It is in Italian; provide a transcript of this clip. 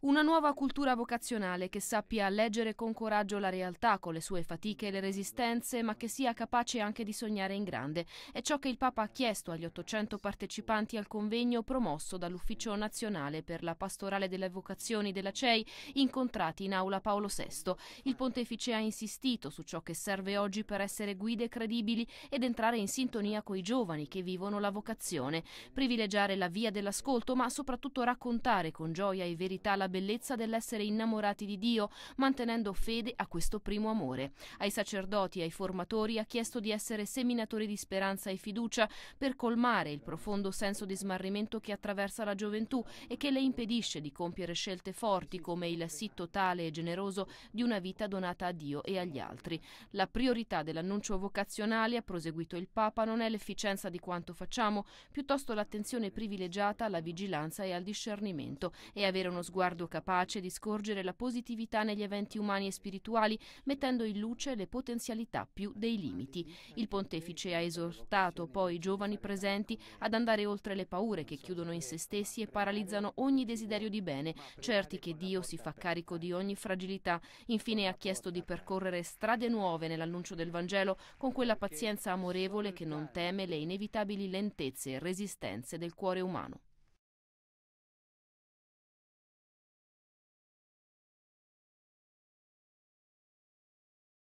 Una nuova cultura vocazionale che sappia leggere con coraggio la realtà, con le sue fatiche e le resistenze, ma che sia capace anche di sognare in grande. È ciò che il Papa ha chiesto agli 800 partecipanti al convegno promosso dall'Ufficio Nazionale per la Pastorale delle Vocazioni della CEI, incontrati in aula Paolo VI. Il pontefice ha insistito su ciò che serve oggi per essere guide credibili ed entrare in sintonia con i giovani che vivono la vocazione, privilegiare la via dell'ascolto, ma soprattutto raccontare con gioia e verità la la bellezza dell'essere innamorati di Dio, mantenendo fede a questo primo amore. Ai sacerdoti e ai formatori ha chiesto di essere seminatori di speranza e fiducia per colmare il profondo senso di smarrimento che attraversa la gioventù e che le impedisce di compiere scelte forti come il sì totale e generoso di una vita donata a Dio e agli altri. La priorità dell'annuncio vocazionale, ha proseguito il Papa, non è l'efficienza di quanto facciamo, piuttosto l'attenzione privilegiata alla vigilanza e al discernimento e avere uno sguardo sguardo capace di scorgere la positività negli eventi umani e spirituali, mettendo in luce le potenzialità più dei limiti. Il pontefice ha esortato poi i giovani presenti ad andare oltre le paure che chiudono in se stessi e paralizzano ogni desiderio di bene, certi che Dio si fa carico di ogni fragilità. Infine ha chiesto di percorrere strade nuove nell'annuncio del Vangelo con quella pazienza amorevole che non teme le inevitabili lentezze e resistenze del cuore umano.